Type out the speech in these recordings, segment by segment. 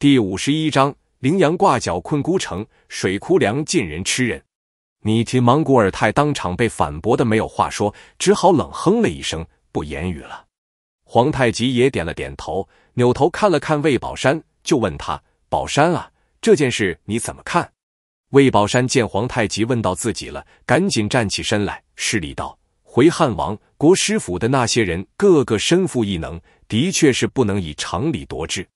第五十一章羚羊挂角困孤城，水枯粮尽人吃人。你听，芒古尔泰当场被反驳的没有话说，只好冷哼了一声，不言语了。皇太极也点了点头，扭头看了看魏宝山，就问他：“宝山啊，这件事你怎么看？”魏宝山见皇太极问到自己了，赶紧站起身来施礼道：“回汉王，国师府的那些人个个身负异能，的确是不能以常理夺之。”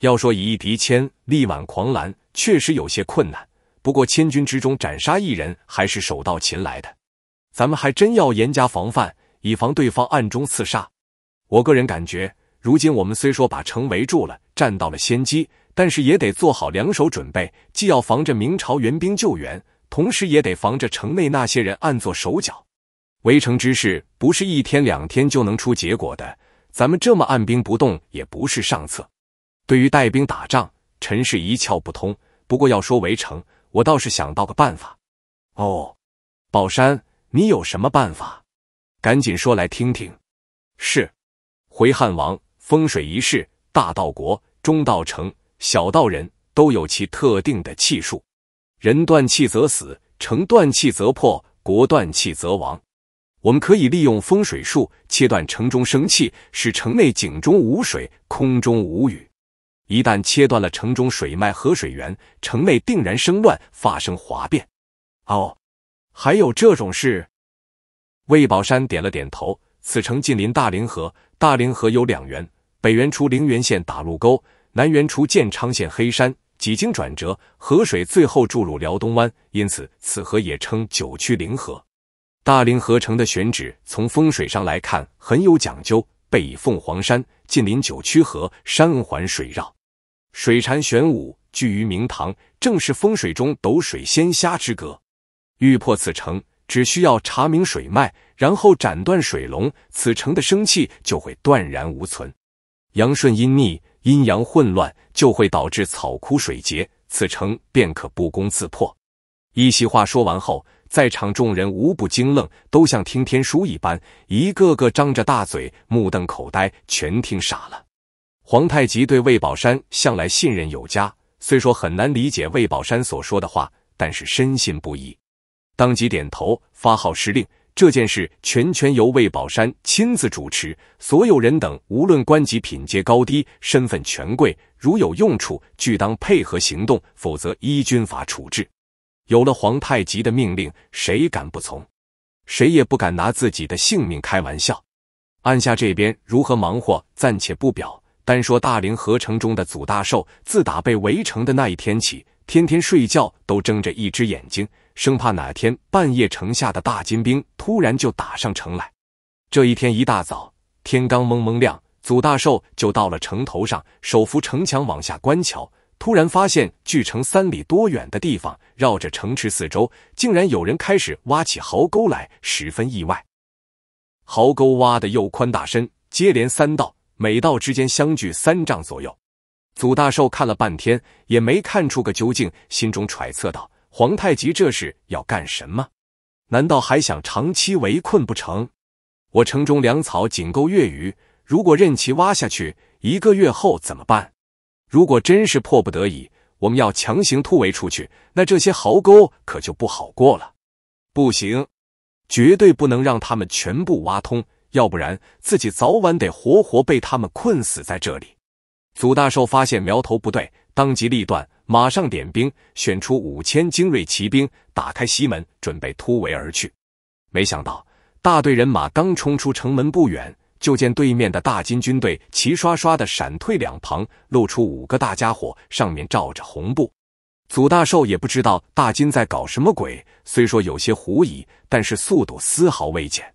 要说以一敌千，力挽狂澜，确实有些困难。不过千军之中斩杀一人，还是手到擒来的。咱们还真要严加防范，以防对方暗中刺杀。我个人感觉，如今我们虽说把城围住了，占到了先机，但是也得做好两手准备，既要防着明朝援兵救援，同时也得防着城内那些人暗做手脚。围城之事不是一天两天就能出结果的，咱们这么按兵不动也不是上策。对于带兵打仗，陈氏一窍不通。不过要说围城，我倒是想到个办法。哦，宝山，你有什么办法？赶紧说来听听。是，回汉王，风水一事，大道国、中道城、小道人都有其特定的气数。人断气则死，城断气则破，国断气则亡。我们可以利用风水术，切断城中生气，使城内井中无水，空中无雨。一旦切断了城中水脉和水源，城内定然生乱，发生哗变。哦，还有这种事？魏宝山点了点头。此城近邻大凌河，大凌河有两源，北源出凌源县打路沟，南源出建昌县黑山，几经转折，河水最后注入辽东湾，因此此河也称九曲凌河。大凌河城的选址从风水上来看很有讲究，背倚凤凰山。近临九曲河，山环水绕，水缠玄武，聚于明堂，正是风水中斗水仙虾之格。欲破此城，只需要查明水脉，然后斩断水龙，此城的生气就会断然无存。阳顺阴逆，阴阳混乱，就会导致草枯水竭，此城便可不攻自破。一席话说完后。在场众人无不惊愣，都像听天书一般，一个个张着大嘴，目瞪口呆，全听傻了。皇太极对魏宝山向来信任有加，虽说很难理解魏宝山所说的话，但是深信不疑，当即点头发号施令，这件事全权由魏宝山亲自主持。所有人等，无论官级品阶高低、身份权贵，如有用处，俱当配合行动，否则依军法处置。有了皇太极的命令，谁敢不从？谁也不敢拿自己的性命开玩笑。按下这边如何忙活，暂且不表。单说大凌河城中的祖大寿，自打被围城的那一天起，天天睡觉都睁着一只眼睛，生怕哪天半夜城下的大金兵突然就打上城来。这一天一大早，天刚蒙蒙亮，祖大寿就到了城头上，手扶城墙往下观瞧。突然发现，距城三里多远的地方，绕着城池四周，竟然有人开始挖起壕沟来，十分意外。壕沟挖的又宽大深，接连三道，每道之间相距三丈左右。祖大寿看了半天，也没看出个究竟，心中揣测道：“皇太极这是要干什么？难道还想长期围困不成？我城中粮草仅够月余，如果任其挖下去，一个月后怎么办？”如果真是迫不得已，我们要强行突围出去，那这些壕沟可就不好过了。不行，绝对不能让他们全部挖通，要不然自己早晚得活活被他们困死在这里。祖大寿发现苗头不对，当机立断，马上点兵，选出五千精锐骑兵，打开西门，准备突围而去。没想到大队人马刚冲出城门不远。就见对面的大金军队齐刷刷的闪退两旁，露出五个大家伙，上面罩着红布。祖大寿也不知道大金在搞什么鬼，虽说有些狐疑，但是速度丝毫未减。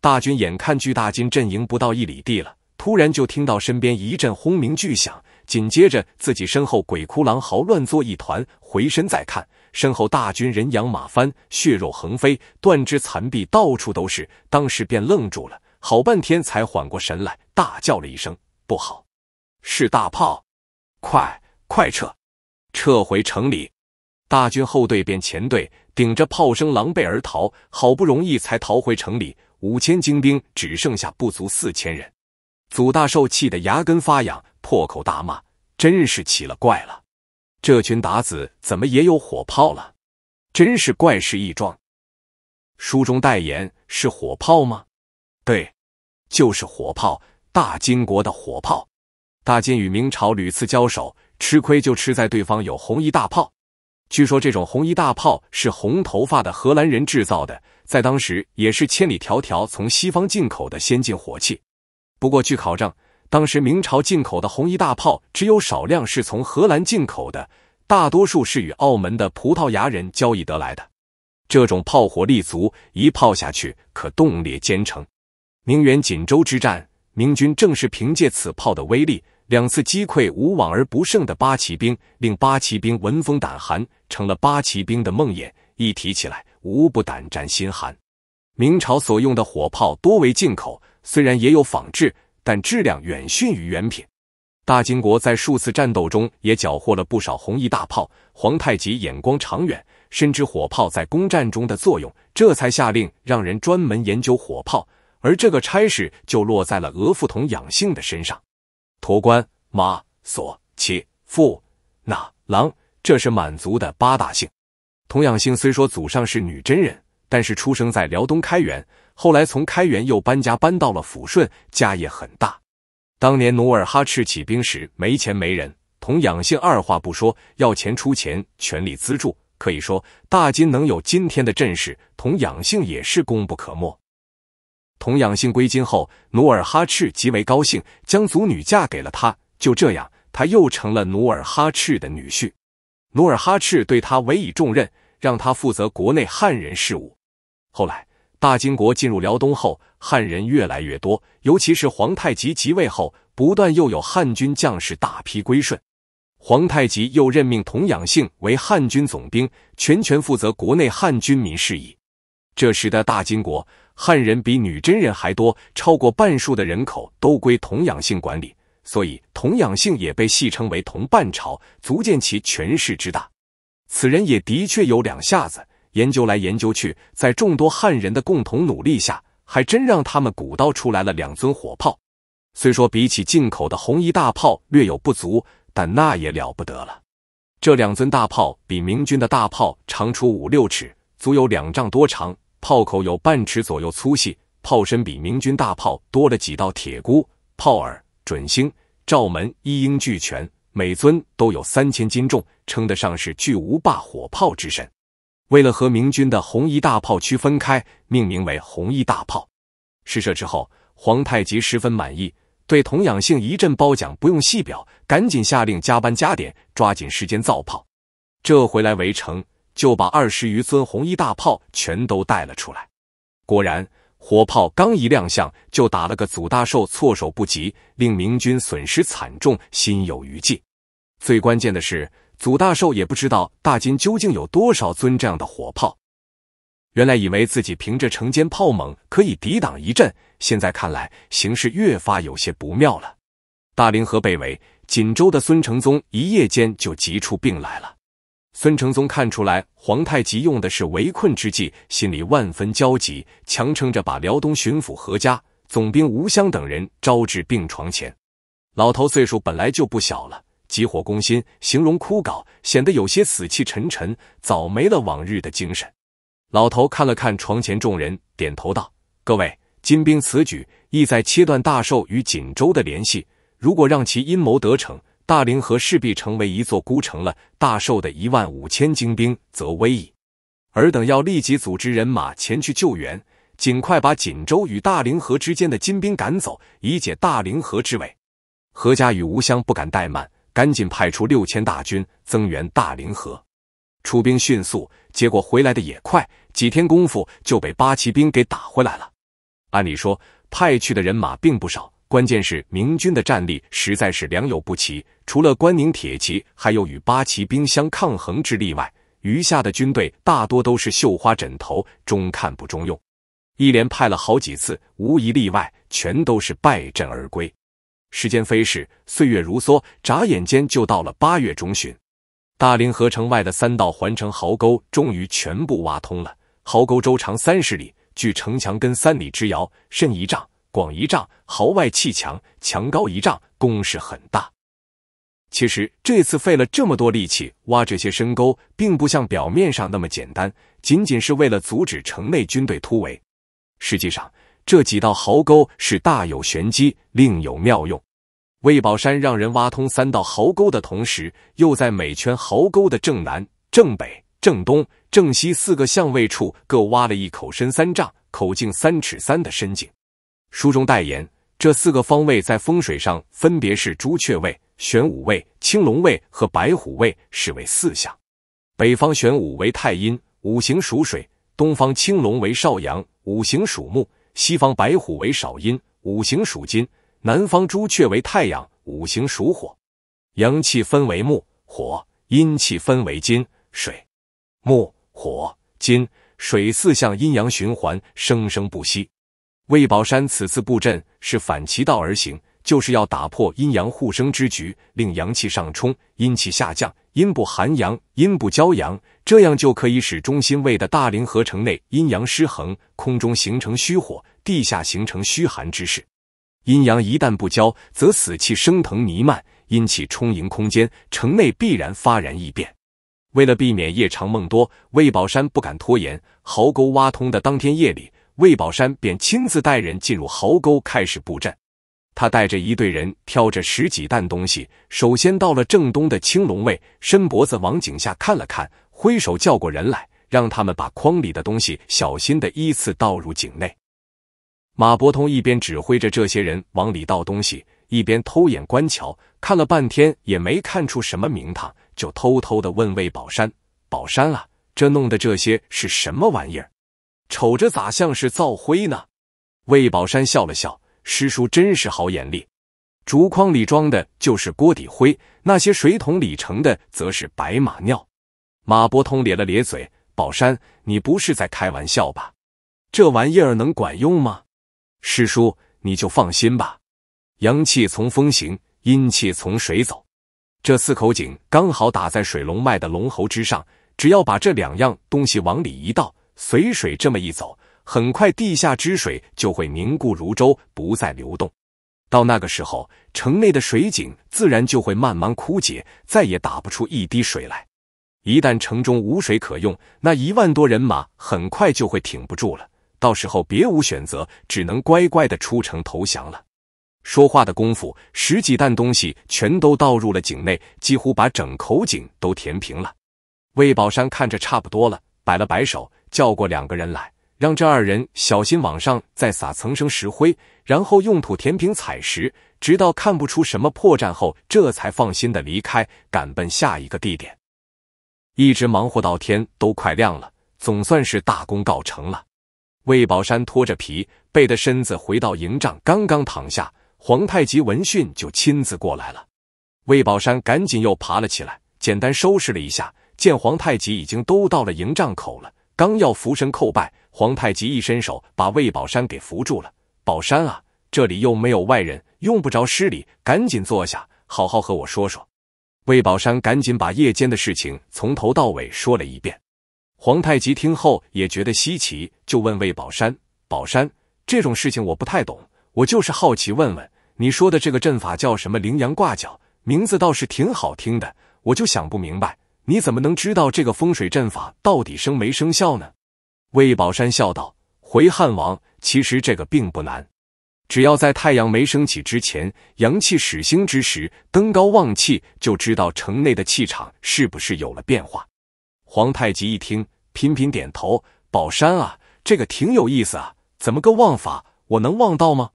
大军眼看距大金阵营不到一里地了，突然就听到身边一阵轰鸣巨响，紧接着自己身后鬼哭狼嚎，乱作一团。回身再看，身后大军人仰马翻，血肉横飞，断肢残臂到处都是。当时便愣住了。好半天才缓过神来，大叫了一声：“不好，是大炮！快快撤，撤回城里！”大军后队变前队，顶着炮声狼狈而逃。好不容易才逃回城里，五千精兵只剩下不足四千人。祖大寿气得牙根发痒，破口大骂：“真是奇了怪了，这群鞑子怎么也有火炮了？真是怪事一桩！”书中代言是火炮吗？对。就是火炮，大金国的火炮。大金与明朝屡次交手，吃亏就吃在对方有红衣大炮。据说这种红衣大炮是红头发的荷兰人制造的，在当时也是千里迢迢从西方进口的先进火器。不过据考证，当时明朝进口的红衣大炮只有少量是从荷兰进口的，大多数是与澳门的葡萄牙人交易得来的。这种炮火力足，一炮下去可冻裂坚城。明元锦州之战，明军正是凭借此炮的威力，两次击溃无往而不胜的八旗兵，令八旗兵闻风胆寒，成了八旗兵的梦魇。一提起来，无不胆战心寒。明朝所用的火炮多为进口，虽然也有仿制，但质量远逊于原品。大金国在数次战斗中也缴获了不少红衣大炮。皇太极眼光长远，深知火炮在攻战中的作用，这才下令让人专门研究火炮。而这个差事就落在了额驸佟养性的身上。驼官、马、索、齐、富、纳、郎，这是满族的八大姓。佟养性虽说祖上是女真人，但是出生在辽东开原，后来从开原又搬家搬到了抚顺，家业很大。当年努尔哈赤起兵时没钱没人，佟养性二话不说要钱出钱，全力资助。可以说，大金能有今天的阵势，佟养性也是功不可没。佟养性归金后，努尔哈赤极为高兴，将族女嫁给了他。就这样，他又成了努尔哈赤的女婿。努尔哈赤对他委以重任，让他负责国内汉人事务。后来，大金国进入辽东后，汉人越来越多，尤其是皇太极即位后，不断又有汉军将士大批归顺。皇太极又任命佟养性为汉军总兵，全权负责国内汉军民事宜。这时的大金国，汉人比女真人还多，超过半数的人口都归同养性管理，所以同养性也被戏称为“同半朝”，足见其权势之大。此人也的确有两下子，研究来研究去，在众多汉人的共同努力下，还真让他们鼓捣出来了两尊火炮。虽说比起进口的红衣大炮略有不足，但那也了不得了。这两尊大炮比明军的大炮长出五六尺，足有两丈多长。炮口有半尺左右粗细，炮身比明军大炮多了几道铁箍、炮耳、准星、罩门，一应俱全。每尊都有三千斤重，称得上是巨无霸火炮之神。为了和明军的红衣大炮区分开，命名为红衣大炮。试射之后，皇太极十分满意，对童养性一阵褒奖，不用细表，赶紧下令加班加点，抓紧时间造炮。这回来围城。就把二十余尊红衣大炮全都带了出来。果然，火炮刚一亮相，就打了个祖大寿措手不及，令明军损失惨重，心有余悸。最关键的是，祖大寿也不知道大金究竟有多少尊这样的火炮。原来以为自己凭着城坚炮猛可以抵挡一阵，现在看来形势越发有些不妙了。大凌河被围，锦州的孙承宗一夜间就急出病来了。孙承宗看出来皇太极用的是围困之计，心里万分焦急，强撑着把辽东巡抚何家、总兵吴襄等人招至病床前。老头岁数本来就不小了，急火攻心，形容枯槁，显得有些死气沉沉，早没了往日的精神。老头看了看床前众人，点头道：“各位，金兵此举意在切断大寿与锦州的联系，如果让其阴谋得逞。”大凌河势必成为一座孤城了，大寿的一万五千精兵则危矣。尔等要立即组织人马前去救援，尽快把锦州与大凌河之间的金兵赶走，以解大凌河之围。何家与吴襄不敢怠慢，赶紧派出六千大军增援大凌河。出兵迅速，结果回来的也快，几天功夫就被八旗兵给打回来了。按理说，派去的人马并不少。关键是明军的战力实在是良莠不齐，除了关宁铁骑还有与八旗兵相抗衡之力外，余下的军队大多都是绣花枕头，中看不中用。一连派了好几次，无一例外，全都是败阵而归。时间飞逝，岁月如梭，眨眼间就到了八月中旬。大凌河城外的三道环城壕沟终于全部挖通了，壕沟周长三十里，距城墙根三里之遥，深一丈。广一丈，壕外砌墙，墙高一丈，工事很大。其实这次费了这么多力气挖这些深沟，并不像表面上那么简单，仅仅是为了阻止城内军队突围。实际上，这几道壕沟是大有玄机，另有妙用。魏宝山让人挖通三道壕沟的同时，又在每圈壕沟的正南、正北、正东、正西四个相位处，各挖了一口深三丈、口径三尺三的深井。书中代言，这四个方位在风水上分别是朱雀位、玄武位、青龙位和白虎位，是为四象。北方玄武为太阴，五行属水；东方青龙为少阳，五行属木；西方白虎为少阴，五行属金；南方朱雀为太阳，五行属火。阳气分为木火，阴气分为金水木火金水四象，阴阳循环，生生不息。魏宝山此次布阵是反其道而行，就是要打破阴阳互生之局，令阳气上冲，阴气下降，阴不寒阳，阴不骄阳，这样就可以使中心位的大凌河城内阴阳失衡，空中形成虚火，地下形成虚寒之势。阴阳一旦不交，则死气升腾弥漫，阴气充盈空间，城内必然发然异变。为了避免夜长梦多，魏宝山不敢拖延，壕沟挖通的当天夜里。魏宝山便亲自带人进入壕沟，开始布阵。他带着一队人，挑着十几担东西，首先到了正东的青龙位，伸脖子往井下看了看，挥手叫过人来，让他们把筐里的东西小心的依次倒入井内。马伯通一边指挥着这些人往里倒东西，一边偷眼观瞧，看了半天也没看出什么名堂，就偷偷的问魏宝山：“宝山啊，这弄的这些是什么玩意儿？”瞅着咋像是灶灰呢？魏宝山笑了笑：“师叔真是好眼力，竹筐里装的就是锅底灰，那些水桶里盛的则是白马尿。”马伯通咧了咧嘴：“宝山，你不是在开玩笑吧？这玩意儿能管用吗？”师叔，你就放心吧。阳气从风行，阴气从水走。这四口井刚好打在水龙脉的龙喉之上，只要把这两样东西往里一倒。随水这么一走，很快地下之水就会凝固如粥，不再流动。到那个时候，城内的水井自然就会慢慢枯竭，再也打不出一滴水来。一旦城中无水可用，那一万多人马很快就会挺不住了。到时候别无选择，只能乖乖的出城投降了。说话的功夫，十几担东西全都倒入了井内，几乎把整口井都填平了。魏宝山看着差不多了，摆了摆手。叫过两个人来，让这二人小心往上再撒层生石灰，然后用土填平采石，直到看不出什么破绽后，这才放心的离开，赶奔下一个地点。一直忙活到天都快亮了，总算是大功告成了。魏宝山拖着疲惫的身子回到营帐，刚刚躺下，皇太极闻讯就亲自过来了。魏宝山赶紧又爬了起来，简单收拾了一下，见皇太极已经都到了营帐口了。刚要俯身叩拜，皇太极一伸手把魏宝山给扶住了。宝山啊，这里又没有外人，用不着失礼，赶紧坐下，好好和我说说。魏宝山赶紧把夜间的事情从头到尾说了一遍。皇太极听后也觉得稀奇，就问魏宝山：“宝山，这种事情我不太懂，我就是好奇问问，你说的这个阵法叫什么？羚羊挂角，名字倒是挺好听的，我就想不明白。”你怎么能知道这个风水阵法到底生没生效呢？魏宝山笑道：“回汉王，其实这个并不难，只要在太阳没升起之前，阳气始兴之时，登高望气，就知道城内的气场是不是有了变化。”皇太极一听，频频点头：“宝山啊，这个挺有意思啊，怎么个望法？我能望到吗？”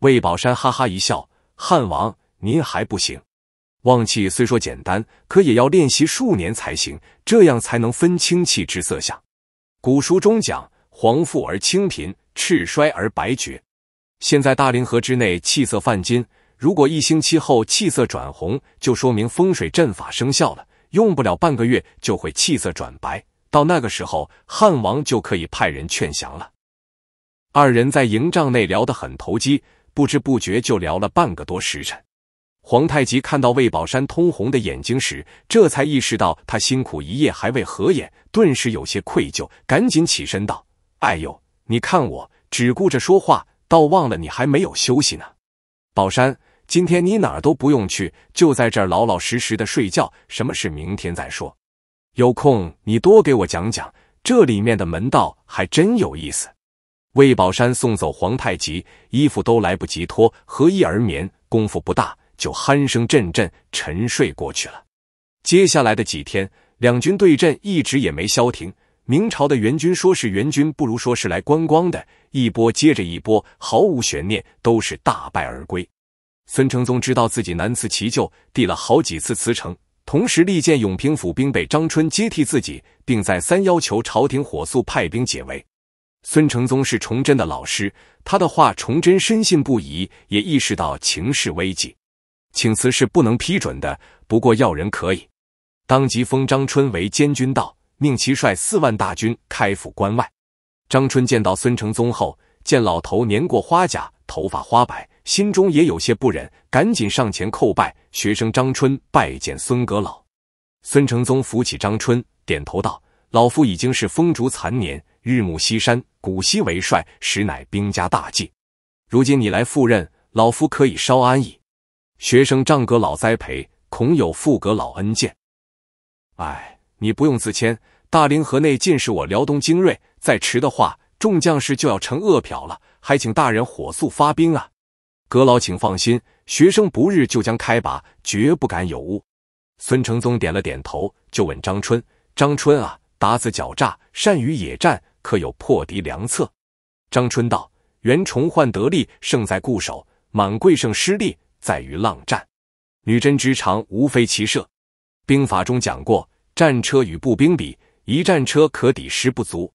魏宝山哈哈一笑：“汉王，您还不行。”望气虽说简单，可也要练习数年才行，这样才能分清气之色相。古书中讲：黄富而清贫，赤衰而白绝。现在大凌河之内气色泛金，如果一星期后气色转红，就说明风水阵法生效了。用不了半个月，就会气色转白。到那个时候，汉王就可以派人劝降了。二人在营帐内聊得很投机，不知不觉就聊了半个多时辰。皇太极看到魏宝山通红的眼睛时，这才意识到他辛苦一夜还未合眼，顿时有些愧疚，赶紧起身道：“哎呦，你看我只顾着说话，倒忘了你还没有休息呢。宝山，今天你哪儿都不用去，就在这儿老老实实的睡觉，什么事明天再说。有空你多给我讲讲，这里面的门道还真有意思。”魏宝山送走皇太极，衣服都来不及脱，合衣而眠，功夫不大。就鼾声阵阵，沉睡过去了。接下来的几天，两军对阵一直也没消停。明朝的援军说是援军，不如说是来观光的，一波接着一波，毫无悬念，都是大败而归。孙承宗知道自己难辞其咎，递了好几次辞呈，同时力荐永平府兵备张春接替自己，并再三要求朝廷火速派兵解围。孙承宗是崇祯的老师，他的话崇祯深信不疑，也意识到情势危急。请辞是不能批准的，不过要人可以。当即封张春为监军道，命其率四万大军开赴关外。张春见到孙承宗后，见老头年过花甲，头发花白，心中也有些不忍，赶紧上前叩拜：“学生张春拜见孙阁老。”孙承宗扶起张春，点头道：“老夫已经是风烛残年，日暮西山。古稀为帅，实乃兵家大忌。如今你来赴任，老夫可以稍安矣。”学生仗阁老栽培，恐有负阁老恩见。哎，你不用自谦。大凌河内尽是我辽东精锐，再迟的话，众将士就要成饿殍了。还请大人火速发兵啊！阁老，请放心，学生不日就将开拔，绝不敢有误。孙承宗点了点头，就问张春：“张春啊，打子狡诈，善于野战，可有破敌良策？”张春道：“袁崇焕得力，胜在固守；满贵胜失利。”在于浪战，女真之长无非骑射。兵法中讲过，战车与步兵比，一战车可抵十不足。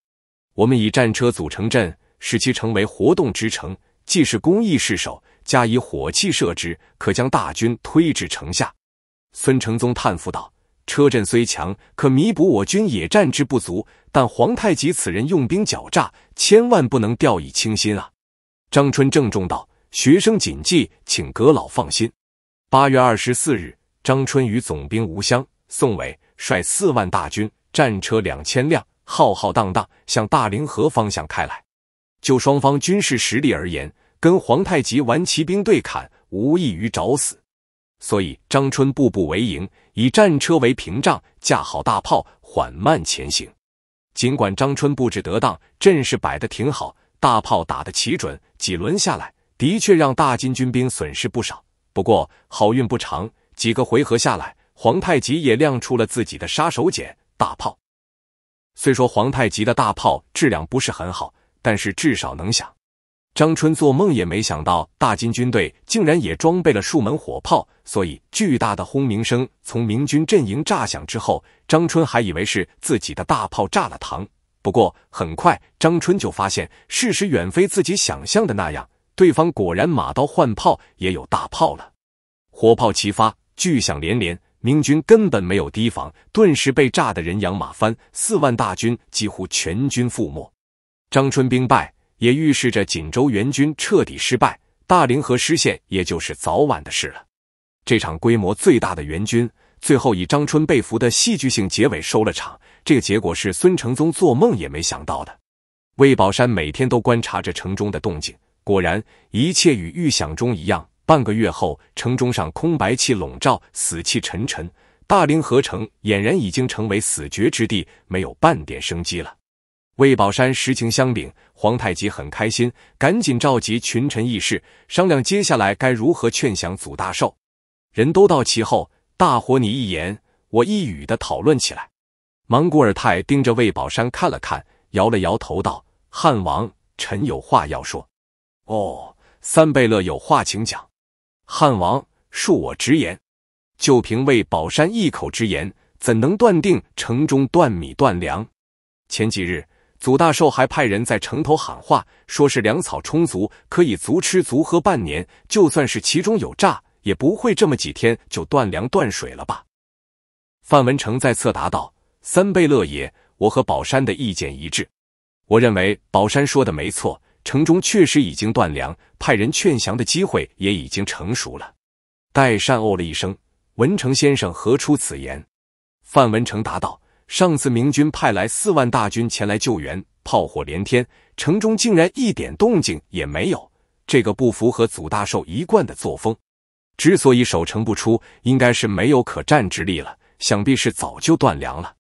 我们以战车组成阵，使其成为活动之城，既是攻亦是守，加以火器射之，可将大军推至城下。孙承宗叹服道：“车阵虽强，可弥补我军野战之不足，但皇太极此人用兵狡诈，千万不能掉以轻心啊！”张春郑重道。学生谨记，请阁老放心。八月二十四日，张春与总兵吴襄、宋伟率四万大军、战车两千辆，浩浩荡荡向大凌河方向开来。就双方军事实力而言，跟皇太极玩骑兵对砍，无异于找死。所以张春步步为营，以战车为屏障，架好大炮，缓慢前行。尽管张春布置得当，阵势摆得挺好，大炮打得齐准，几轮下来。的确让大金军兵损失不少，不过好运不长，几个回合下来，皇太极也亮出了自己的杀手锏——大炮。虽说皇太极的大炮质量不是很好，但是至少能响。张春做梦也没想到大金军队竟然也装备了数门火炮，所以巨大的轰鸣声从明军阵营炸响之后，张春还以为是自己的大炮炸了膛。不过很快，张春就发现事实远非自己想象的那样。对方果然马刀换炮，也有大炮了，火炮齐发，巨响连连。明军根本没有提防，顿时被炸得人仰马翻，四万大军几乎全军覆没。张春兵败，也预示着锦州援军彻底失败，大凌河失陷，也就是早晚的事了。这场规模最大的援军，最后以张春被俘的戏剧性结尾收了场。这个结果是孙承宗做梦也没想到的。魏宝山每天都观察着城中的动静。果然，一切与预想中一样。半个月后，城中上空白气笼罩，死气沉沉，大凌河城俨然已经成为死绝之地，没有半点生机了。魏宝山实情相禀，皇太极很开心，赶紧召集群臣议事，商量接下来该如何劝降祖大寿。人都到齐后，大伙你一言我一语的讨论起来。莽古尔泰盯着魏宝山看了看，摇了摇头道：“汉王，臣有话要说。”哦，三贝勒有话请讲。汉王，恕我直言，就凭魏宝山一口之言，怎能断定城中断米断粮？前几日，祖大寿还派人在城头喊话，说是粮草充足，可以足吃足喝半年。就算是其中有诈，也不会这么几天就断粮断水了吧？范文成在策答道：“三贝勒爷，我和宝山的意见一致，我认为宝山说的没错。”城中确实已经断粮，派人劝降的机会也已经成熟了。戴善哦了一声：“文成先生何出此言？”范文成答道：“上次明军派来四万大军前来救援，炮火连天，城中竟然一点动静也没有，这个不符合祖大寿一贯的作风。之所以守城不出，应该是没有可战之力了，想必是早就断粮了。”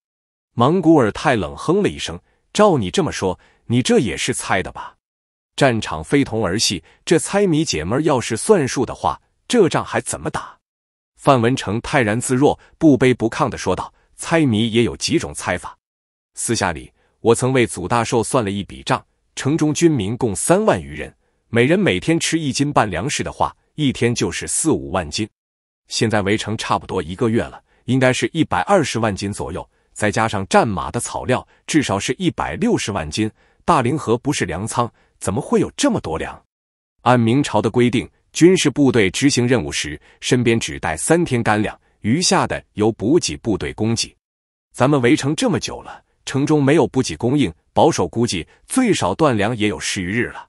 蒙古尔泰冷哼了一声：“照你这么说，你这也是猜的吧？”战场非同儿戏，这猜谜解闷要是算数的话，这仗还怎么打？范文成泰然自若，不卑不亢地说道：“猜谜也有几种猜法。私下里，我曾为祖大寿算了一笔账：城中军民共三万余人，每人每天吃一斤半粮食的话，一天就是四五万斤。现在围城差不多一个月了，应该是一百二十万斤左右。再加上战马的草料，至少是一百六十万斤。大凌河不是粮仓。”怎么会有这么多粮？按明朝的规定，军事部队执行任务时，身边只带三天干粮，余下的由补给部队供给。咱们围城这么久了，城中没有补给供应，保守估计最少断粮也有十余日了。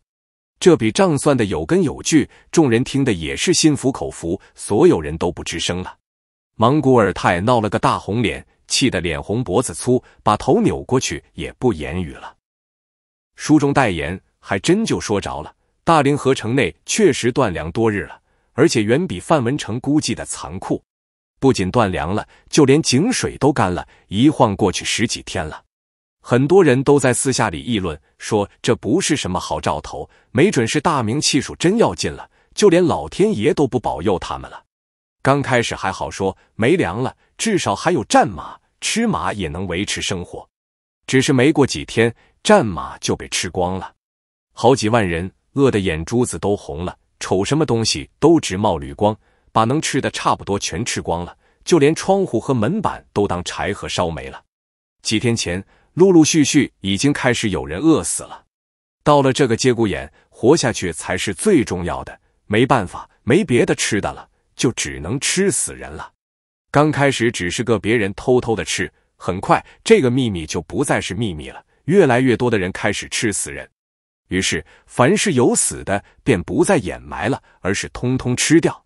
这笔账算的有根有据，众人听的也是心服口服。所有人都不吱声了。蒙古尔泰闹了个大红脸，气得脸红脖子粗，把头扭过去也不言语了。书中代言。还真就说着了，大凌河城内确实断粮多日了，而且远比范文成估计的残酷。不仅断粮了，就连井水都干了。一晃过去十几天了，很多人都在私下里议论，说这不是什么好兆头，没准是大明气数真要尽了，就连老天爷都不保佑他们了。刚开始还好说，没粮了，至少还有战马，吃马也能维持生活。只是没过几天，战马就被吃光了。好几万人饿得眼珠子都红了，瞅什么东西都直冒绿光，把能吃的差不多全吃光了，就连窗户和门板都当柴禾烧没了。几天前，陆陆续续已经开始有人饿死了。到了这个节骨眼，活下去才是最重要的。没办法，没别的吃的了，就只能吃死人了。刚开始只是个别人偷偷的吃，很快这个秘密就不再是秘密了。越来越多的人开始吃死人。于是，凡是有死的，便不再掩埋了，而是通通吃掉。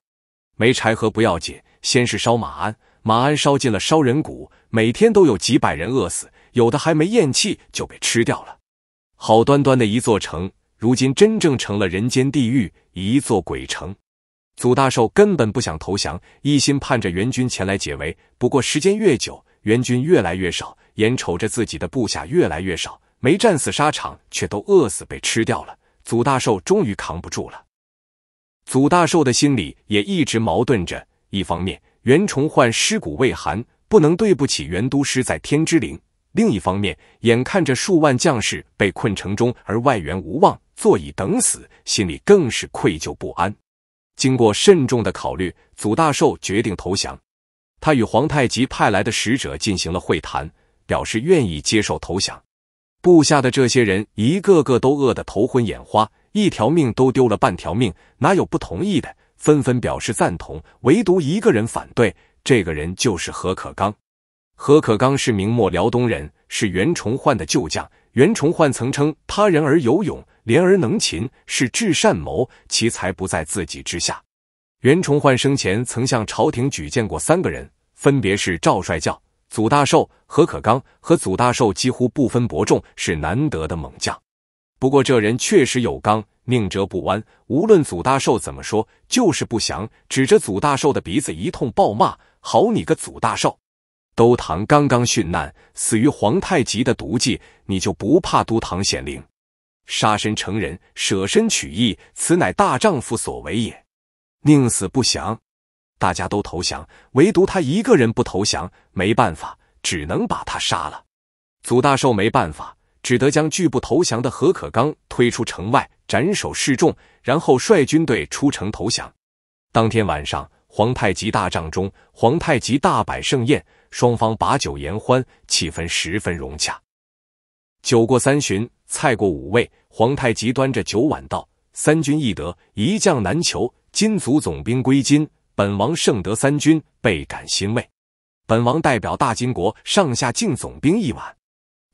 没柴禾不要紧，先是烧马鞍，马鞍烧尽了，烧人骨。每天都有几百人饿死，有的还没咽气就被吃掉了。好端端的一座城，如今真正成了人间地狱，一座鬼城。祖大寿根本不想投降，一心盼着援军前来解围。不过时间越久，援军越来越少，眼瞅着自己的部下越来越少。没战死沙场，却都饿死被吃掉了。祖大寿终于扛不住了。祖大寿的心里也一直矛盾着：一方面，袁崇焕尸骨未寒，不能对不起袁都师在天之灵；另一方面，眼看着数万将士被困城中，而外援无望，坐以等死，心里更是愧疚不安。经过慎重的考虑，祖大寿决定投降。他与皇太极派来的使者进行了会谈，表示愿意接受投降。部下的这些人一个个都饿得头昏眼花，一条命都丢了，半条命哪有不同意的？纷纷表示赞同，唯独一个人反对，这个人就是何可刚。何可刚是明末辽东人，是袁崇焕的旧将。袁崇焕曾称他人而有勇，廉而能勤，是智善谋，其才不在自己之下。袁崇焕生前曾向朝廷举荐过三个人，分别是赵帅教。祖大寿何可刚和祖大寿几乎不分伯仲，是难得的猛将。不过这人确实有刚，宁折不弯。无论祖大寿怎么说，就是不降，指着祖大寿的鼻子一通暴骂：“好你个祖大寿！都堂刚刚殉难，死于皇太极的毒计，你就不怕都堂显灵？杀身成仁，舍身取义，此乃大丈夫所为也，宁死不降！”大家都投降，唯独他一个人不投降。没办法，只能把他杀了。祖大寿没办法，只得将拒不投降的何可刚推出城外斩首示众，然后率军队出城投降。当天晚上，皇太极大帐中，皇太极大摆盛宴，双方把酒言欢，气氛十分融洽。酒过三巡，菜过五味，皇太极端着酒碗道：“三军易得，一将难求。金族总兵归金。”本王胜得三军，倍感欣慰。本王代表大金国上下敬总兵一碗。”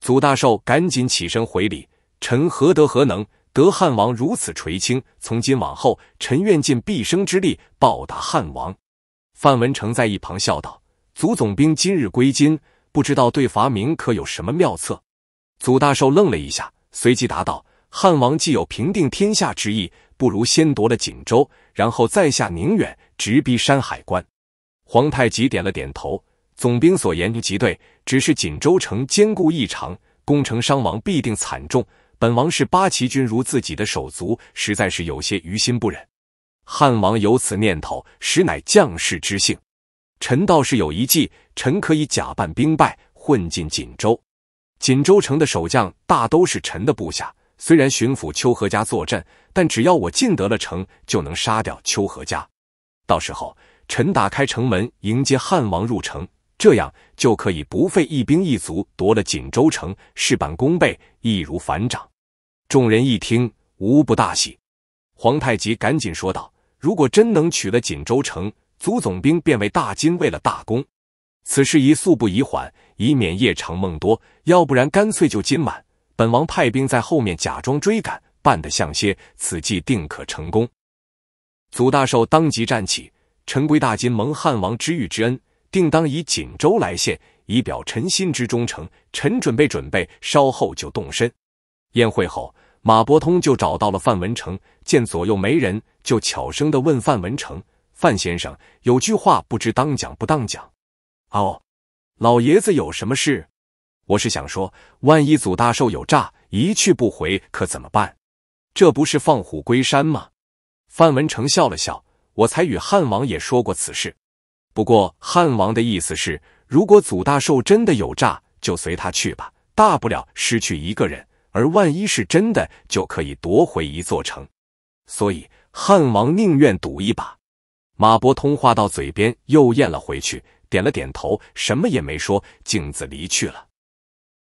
祖大寿赶紧起身回礼。臣何德何能，得汉王如此垂青？从今往后，臣愿尽毕生之力报答汉王。范文成在一旁笑道：“祖总兵今日归金，不知道对伐明可有什么妙策？”祖大寿愣了一下，随即答道：“汉王既有平定天下之意，不如先夺了锦州，然后再下宁远。”直逼山海关，皇太极点了点头。总兵所言极对，只是锦州城坚固异常，攻城伤亡必定惨重。本王视八旗军如自己的手足，实在是有些于心不忍。汉王有此念头，实乃将士之幸。臣倒是有一计，臣可以假扮兵败，混进锦州。锦州城的守将大都是臣的部下，虽然巡抚丘和家坐镇，但只要我进得了城，就能杀掉丘和家。到时候，臣打开城门迎接汉王入城，这样就可以不费一兵一卒夺了锦州城，事半功倍，易如反掌。众人一听，无不大喜。皇太极赶紧说道：“如果真能取了锦州城，祖总兵便为大金立了大功。此事宜速不宜缓，以免夜长梦多。要不然，干脆就今晚，本王派兵在后面假装追赶，办得像些，此计定可成功。”祖大寿当即站起，臣归大金蒙汉王之遇之恩，定当以锦州来献，以表臣心之忠诚。臣准备准备，稍后就动身。宴会后，马伯通就找到了范文成，见左右没人，就悄声的问范文成：“范先生，有句话不知当讲不当讲？”“哦，老爷子有什么事？我是想说，万一祖大寿有诈，一去不回，可怎么办？这不是放虎归山吗？”范文成笑了笑，我才与汉王也说过此事。不过汉王的意思是，如果祖大寿真的有诈，就随他去吧，大不了失去一个人；而万一是真的，就可以夺回一座城。所以汉王宁愿赌一把。马伯通话到嘴边又咽了回去，点了点头，什么也没说，径自离去了。